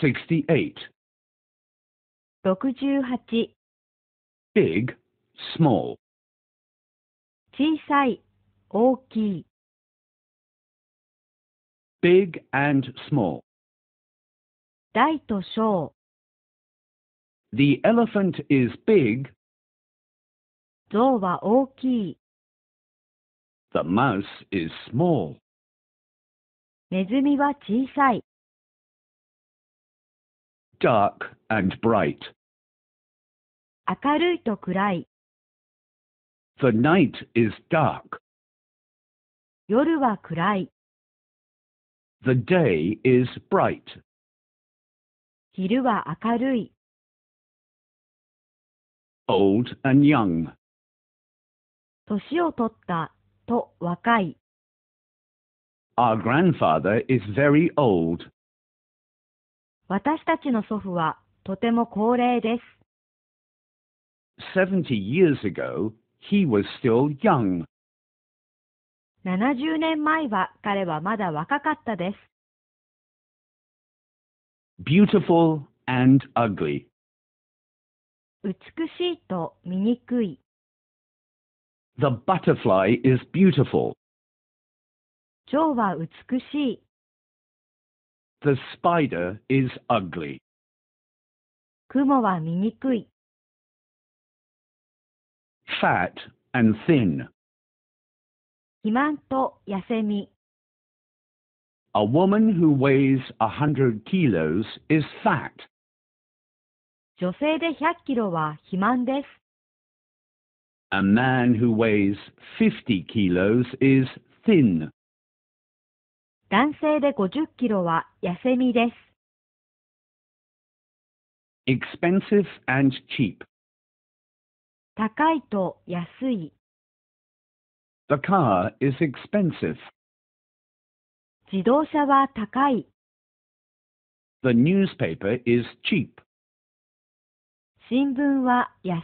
68 68 big, small 小さい、大きい big and small 大と小 The elephant is big 象は大きい The mouse is small ネズミは小さい dark and bright. The night is dark. The day is bright. Old and young. 年を取ったと若い。Our grandfather is very old. 私たちの祖父はとても高齢です。70 years ago, he was still young. 70年前は彼はまだ若かったです。beautiful and ugly 美しいと醜い。The butterfly is beautiful. 蝶は美しい。The spider is ugly. Fat and thin. A woman who weighs a hundred kilos is fat. A man who weighs fifty kilos is thin. 男性で50キロは痩せ身です。expensive and cheap. 高いと安い。The car is expensive. 自動車は高い。The newspaper is cheap. 新聞は安い。